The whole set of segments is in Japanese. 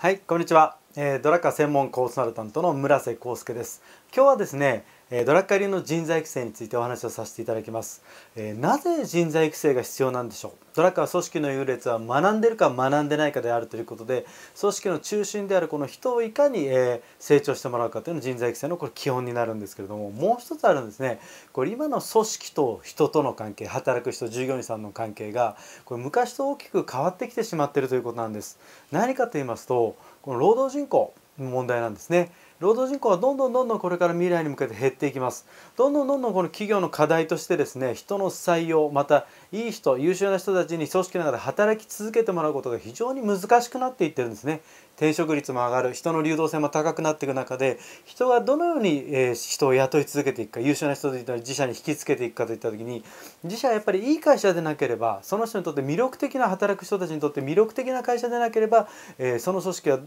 はいこんにちは、えー、ドラッカー専門コースナルタントの村瀬康介です今日はですねドラッカー流の人材育成についてお話をさせていただきます、えー、なぜ人材育成が必要なんでしょうドラッカーは組織の優劣は学んでるか学んでないかであるということで組織の中心であるこの人をいかに、えー、成長してもらうかというのが人材育成のこれ基本になるんですけれどももう一つあるんですねこれ今の組織と人との関係働く人従業員さんの関係がこれ昔と大きく変わってきてしまっているということなんです何かと言いますとこの労働人口の問題なんですね労働人口はどんどんどんどんこれから未来に向けて減っていきますどんどんどんどんこの企業の課題としてですね人の採用またいい人優秀な人たちに組織の中で働き続けてもらうことが非常に難しくなっていってるんですね転職率も上がる人の流動性も高くなっていく中で人がどのように、え人を雇い続けていくか優秀な人たちっ自社に引き付けていくかといった時に自社はやっぱりいい会社でなければその人にとって魅力的な働く人たちにとって魅力的な会社でなければ、えその組織は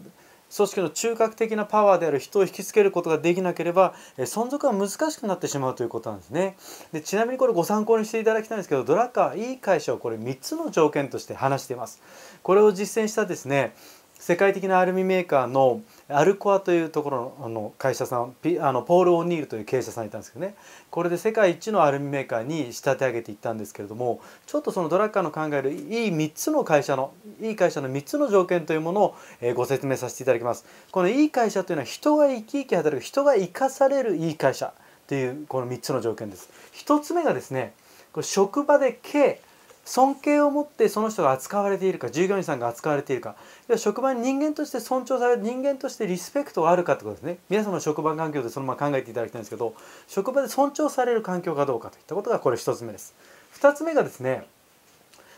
組織の中核的なパワーである人を引きつけることができなければ、え存続は難しくなってしまうということなんですねでちなみにこれご参考にしていただきたいんですけどドラッカーいい会社をこれ3つの条件として話していますこれを実践したですね世界的なアルミメーカーのアルコアというところのあの会社さんあのポール・オニールという経営者さんいたんですけどねこれで世界一のアルミメーカーに仕立て上げていったんですけれどもちょっとそのドラッカーの考えるいい3つの会社のいい会社の3つの条件というものを、えご説明させていただきます。このいい会社というのは人が生き生き働く人が生かされるいい会社というこの3つの条件です。1つ目がですね職場で K 尊敬を持ってその人が扱われているか従業員さんが扱われているか職場に人間として尊重される人間としてリスペクトがあるかってことですね皆様の職場環境でそのまま考えていただきたいんですけど職場で尊重される環境かどうかといったことがこれ1つ目です2つ目がですね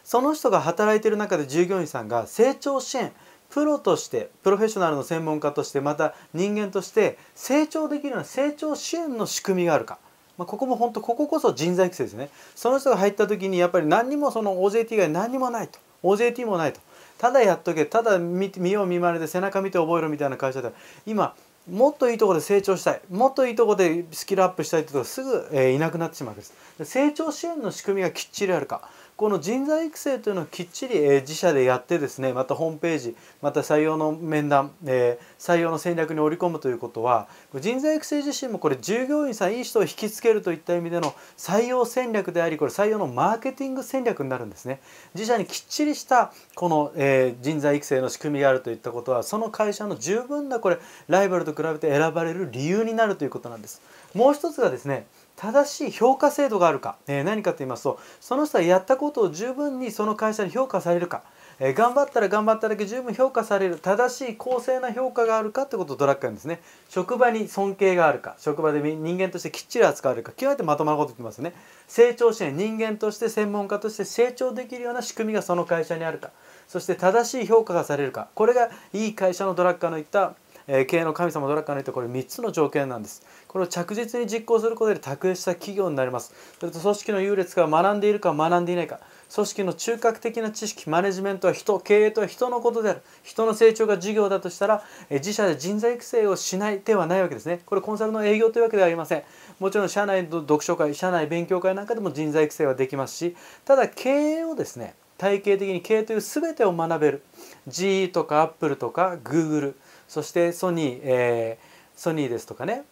その人が働いている中で従業員さんが成長支援プロとしてプロフェッショナルの専門家としてまた人間として成長できるような成長支援の仕組みがあるかまあ、ここも本当こここそ人材育成ですねその人が入った時にやっぱり何にもその OJT 以外何にもないと OJT もないとただやっとけただ見見よう見まねで背中見て覚えろみたいな会社で今もっといいところで成長したいもっといいところでスキルアップしたいってとすぐ、えー、いなくなってしまうわけです成長支援の仕組みがきっちりあるかこの人材育成というのをきっちり、え自社でやってですねまたホームページまた採用の面談、え採用の戦略に織り込むということは人材育成自身もこれ従業員さんいい人を引きつけるといった意味での採用戦略でありこれ採用のマーケティング戦略になるんですね。自社にきっちりしたこの、え人材育成の仕組みがあるといったことはその会社の十分なこれライバルと比べて選ばれる理由になるということなんです。もう一つがですね正しい評価制度があるか、えー、何かと言いますとその人がやったことを十分にその会社に評価されるか、えー、頑張ったら頑張っただけ十分評価される正しい公正な評価があるかってことをドラッグんですね職場に尊敬があるか職場で人間としてきっちり扱われるか極めてまともなこと言ってますね成長支援人間として専門家として成長できるような仕組みがその会社にあるかそして正しい評価がされるかこれがいい会社のドラッカーの言ったえ経営の神様ドラッカーにとこれ3つの条件なんですこれを着実に実行することで卓越した企業になりますそれと組織の優劣が学んでいるか学んでいないか組織の中核的な知識マネジメントは人経営とは人のことである人の成長が事業だとしたら自社で人材育成をしない手はないわけですねこれコンサルの営業というわけではありませんもちろん社内の読書会社内勉強会なんかでも人材育成はできますしただ経営をですね体系的に経営という全てを学べる GE とか Apple とか Google そしてソニー、えー、ソニーですとかね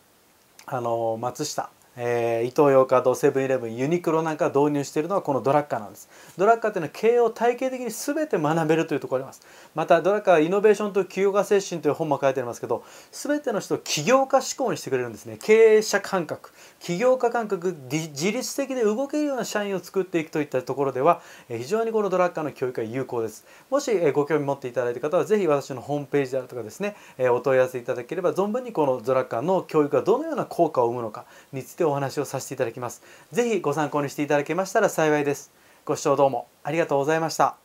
あの松下えイトーヨーカドーセブンイレブンユニクロなんか導入しているのはこのドラッカーなんですドラッカーというのは経営を体系的に全て学べるというところありますまたドラッカーはイノベーションと企業家精神という本も書いてありますけど全ての人を起業家志向にしてくれるんですね経営者感覚起業家感覚自律的で動けるような社員を作っていくといったところでは非常にこのドラッカーの教育が有効ですもしご興味持っていただいた方はぜひ私のホームページであるとかですねお問い合わせいただければ存分にこのドラッカーの教育がどのような効果を生むのかについてしてお話をさせていただきます。ぜひご参考にしていただけましたら幸いです。ご視聴どうもありがとうございました。